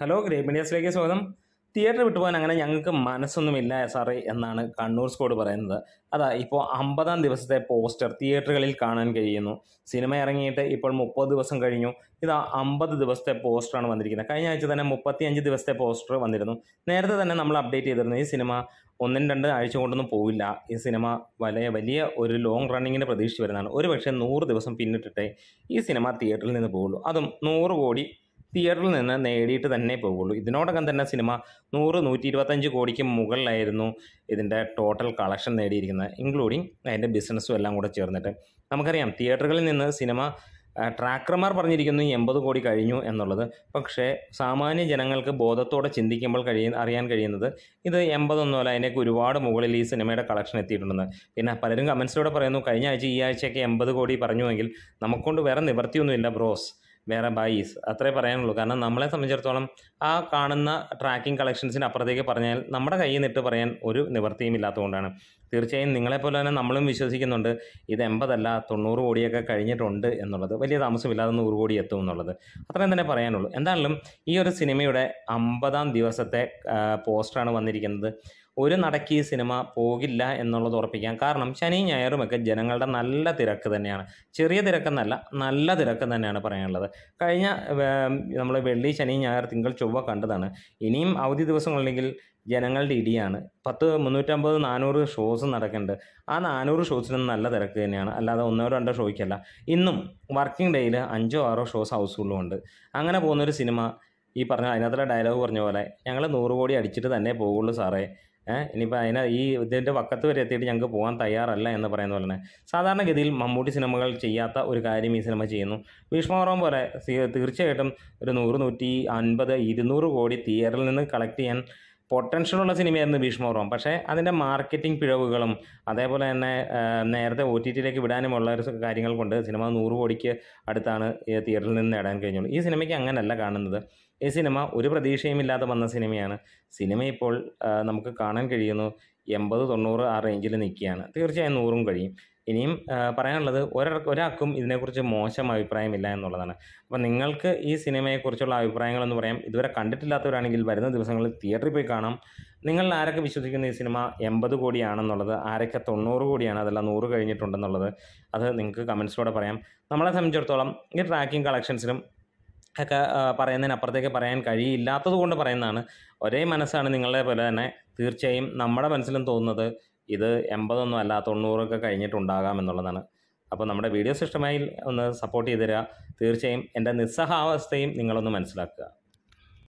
hello grape മീഡിയസിലേക്ക് സ്വാഗതം theatre വിട്ടുപോകാൻ അങ്ങനെ ഞങ്ങൾക്ക് മനസ്സൊന്നുമില്ല സാറേ എന്നാണ് കണ്ണൂർ സ്കോഡ് പറയുന്നത് അതാ ഇപ്പോൾ അമ്പതാം ദിവസത്തെ പോസ്റ്റർ തിയേറ്ററുകളിൽ കാണാൻ കഴിയുന്നു സിനിമ ഇറങ്ങിയിട്ട് ഇപ്പോൾ മുപ്പത് ദിവസം കഴിഞ്ഞു ഇതാ അമ്പത് ദിവസത്തെ പോസ്റ്ററാണ് വന്നിരിക്കുന്നത് കഴിഞ്ഞ ആഴ്ച തന്നെ മുപ്പത്തിയഞ്ച് ദിവസത്തെ പോസ്റ്റർ വന്നിരുന്നു നേരത്തെ തന്നെ നമ്മൾ അപ്ഡേറ്റ് ചെയ്തിരുന്നു ഈ സിനിമ ഒന്നും രണ്ട് ആഴ്ച കൊണ്ടൊന്നും പോവില്ല ഈ സിനിമ വലിയ വലിയ ഒരു ലോങ് റണ്ണിങ്ങിൻ്റെ പ്രതീക്ഷിച്ച് വരുന്നതാണ് ഒരു പക്ഷേ നൂറ് ദിവസം പിന്നിട്ടിട്ടേ ഈ സിനിമ തിയേറ്ററിൽ നിന്ന് പോവുള്ളൂ അതും നൂറ് കോടി തിയേറ്ററിൽ നിന്ന് നേടിയിട്ട് തന്നെ പോകുള്ളൂ ഇതിനോടകം തന്നെ സിനിമ നൂറ് നൂറ്റി ഇരുപത്തഞ്ച് കോടിക്ക് മുകളിലായിരുന്നു ഇതിൻ്റെ ടോട്ടൽ കളക്ഷൻ നേടിയിരിക്കുന്നത് ഇൻക്ലൂഡിങ് അതിൻ്റെ ബിസിനസ്സും എല്ലാം കൂടെ ചേർന്നിട്ട് നമുക്കറിയാം തിയേറ്ററുകളിൽ നിന്ന് സിനിമ ട്രാക്കർമാർ പറഞ്ഞിരിക്കുന്നു എൺപത് കോടി കഴിഞ്ഞു എന്നുള്ളത് പക്ഷേ സാമാന്യ ജനങ്ങൾക്ക് ബോധത്തോടെ ചിന്തിക്കുമ്പോൾ കഴിയ അറിയാൻ കഴിയുന്നത് ഇത് എൺപതൊന്നും അല്ല അതിനൊക്കെ ഒരുപാട് മുകളിൽ ഈ സിനിമയുടെ കളക്ഷൻ എത്തിയിട്ടുണ്ടെന്ന് പിന്നെ പലരും കമൻസിലൂടെ പറയുന്നു കഴിഞ്ഞ ആഴ്ച ഈ ആഴ്ചയൊക്കെ എൺപത് കോടി പറഞ്ഞുവെങ്കിൽ നമുക്കൊണ്ട് വേറെ നിവർത്തിയൊന്നുമില്ല ബ്രോസ് വേറെ ബൈസ് അത്രേ പറയാനുള്ളൂ കാരണം നമ്മളെ സംബന്ധിച്ചിടത്തോളം ആ കാണുന്ന ട്രാക്കിംഗ് കളക്ഷൻസിൻ്റെ അപ്പുറത്തേക്ക് പറഞ്ഞാൽ നമ്മുടെ കയ്യിൽ നിന്നിട്ട് പറയാൻ ഒരു നിവൃത്തിയും ഇല്ലാത്തതുകൊണ്ടാണ് തീർച്ചയായും നിങ്ങളെപ്പോലെ തന്നെ നമ്മളും വിശ്വസിക്കുന്നുണ്ട് ഇത് എൺപതല്ല തൊണ്ണൂറ് കോടിയൊക്കെ കഴിഞ്ഞിട്ടുണ്ട് എന്നുള്ളത് വലിയ താമസമില്ലാതെ നൂറ് കോടി എത്തും എന്നുള്ളത് അത്രയും തന്നെ പറയാനുള്ളൂ എന്തായാലും ഈ ഒരു സിനിമയുടെ അമ്പതാം ദിവസത്തെ പോസ്റ്ററാണ് വന്നിരിക്കുന്നത് ഒരു നടക്ക് ഈ സിനിമ പോകില്ല എന്നുള്ളത് ഉറപ്പിക്കാം കാരണം ശനി ഞായറുമൊക്കെ ജനങ്ങളുടെ നല്ല തിരക്ക് തന്നെയാണ് ചെറിയ തിരക്കെന്നല്ല നല്ല തിരക്ക് തന്നെയാണ് പറയാനുള്ളത് കഴിഞ്ഞ നമ്മൾ വെള്ളി ശനി ഞായർ തിങ്കൾ ചൊവ്വ കണ്ടതാണ് ഇനിയും അവധി ദിവസങ്ങളില്ലെങ്കിൽ ജനങ്ങളുടെ ഇടിയാണ് പത്ത് മുന്നൂറ്റമ്പത് നാനൂറ് ഷോസ് നടക്കുന്നുണ്ട് ആ നാനൂറ് ഷോസിനും നല്ല തിരക്ക് തന്നെയാണ് അല്ലാതെ ഒന്നോ രണ്ടോ ഷോയ്ക്കല്ല ഇന്നും വർക്കിംഗ് ഡേയിൽ അഞ്ചോ ആറോ ഷോസ് ഹൗസ്ഫുള്ളും ഉണ്ട് അങ്ങനെ പോകുന്നൊരു സിനിമ ഈ പറഞ്ഞ അതിനകത്തുള്ള ഡയലോഗ് പറഞ്ഞ പോലെ ഞങ്ങൾ നൂറ് കോടി അടിച്ചിട്ട് തന്നെ പോകുള്ളൂ സാറേ ഇനിയിപ്പോൾ അതിന് ഈ ഇതിൻ്റെ വക്കത്ത് വരെ എത്തിയിട്ട് ഞങ്ങൾക്ക് പോകാൻ തയ്യാറല്ല എന്ന് പറയുന്ന പോലെ തന്നെ സാധാരണഗതിയിൽ മമ്മൂട്ടി സിനിമകൾ ചെയ്യാത്ത ഒരു കാര്യം ഈ സിനിമ ചെയ്യുന്നു ഭീഷ്മപർവം പോലെ തീർച്ചയായിട്ടും ഒരു നൂറ് നൂറ്റി അൻപത് ഇരുന്നൂറ് കോടി തിയേറ്ററിൽ നിന്ന് കളക്ട് ചെയ്യാൻ പൊട്ടൻഷ്യലുള്ള സിനിമയായിരുന്നു ഭീഷ്മപർവം പക്ഷേ അതിൻ്റെ മാർക്കറ്റിംഗ് പിഴവുകളും അതേപോലെ തന്നെ നേരത്തെ ഒ ടി ടിയിലേക്ക് വിടാനുമുള്ള ഒരു കാര്യങ്ങൾ കൊണ്ട് സിനിമ നൂറ് കോടിക്ക് അടുത്താണ് തിയേറ്ററിൽ നിന്ന് നേടാൻ കഴിഞ്ഞുള്ളൂ ഈ സിനിമയ്ക്ക് അങ്ങനല്ല കാണുന്നത് ഈ സിനിമ ഒരു ഇല്ലാതെ വന്ന സിനിമയാണ് സിനിമ ഇപ്പോൾ നമുക്ക് കാണാൻ കഴിയുന്നു എൺപത് തൊണ്ണൂറ് ആ റേഞ്ചിൽ നിൽക്കുകയാണ് തീർച്ചയായും നൂറും കഴിയും ഇനിയും പറയാനുള്ളത് ഒരാൾക്കും ഇതിനെക്കുറിച്ച് മോശം അഭിപ്രായമില്ല എന്നുള്ളതാണ് അപ്പോൾ നിങ്ങൾക്ക് ഈ സിനിമയെക്കുറിച്ചുള്ള അഭിപ്രായങ്ങളെന്ന് പറയാം ഇതുവരെ കണ്ടിട്ടില്ലാത്തവരാണെങ്കിൽ വരുന്ന ദിവസങ്ങളിൽ തിയേറ്ററിൽ പോയി കാണാം നിങ്ങൾ ആരൊക്കെ വിശ്വസിക്കുന്ന ഈ സിനിമ എൺപത് കോടിയാണെന്നുള്ളത് ആരൊക്കെ തൊണ്ണൂറ് കോടിയാണ് അതെല്ലാം നൂറ് കഴിഞ്ഞിട്ടുണ്ടെന്നുള്ളത് അത് നിങ്ങൾക്ക് കമൻസിലൂടെ പറയാം നമ്മളെ സംബന്ധിച്ചിടത്തോളം ഈ ട്രാക്കിംഗ് കളക്ഷൻസിലും ഒക്കെ പറയുന്നതിനപ്പുറത്തേക്ക് പറയാൻ കഴിയില്ലാത്തത് കൊണ്ട് പറയുന്നതാണ് ഒരേ മനസ്സാണ് നിങ്ങളെ പോലെ തന്നെ തീർച്ചയായും നമ്മുടെ മനസ്സിലും തോന്നുന്നത് ഇത് എൺപതൊന്നും അല്ല തൊണ്ണൂറൊക്കെ കഴിഞ്ഞിട്ടുണ്ടാകാം എന്നുള്ളതാണ് അപ്പോൾ നമ്മുടെ വീഡിയോസ് സിസ്റ്റമായി ഒന്ന് സപ്പോർട്ട് ചെയ്ത് തരിക തീർച്ചയായും എൻ്റെ നിസ്സഹാവസ്ഥയും നിങ്ങളൊന്ന് മനസ്സിലാക്കുക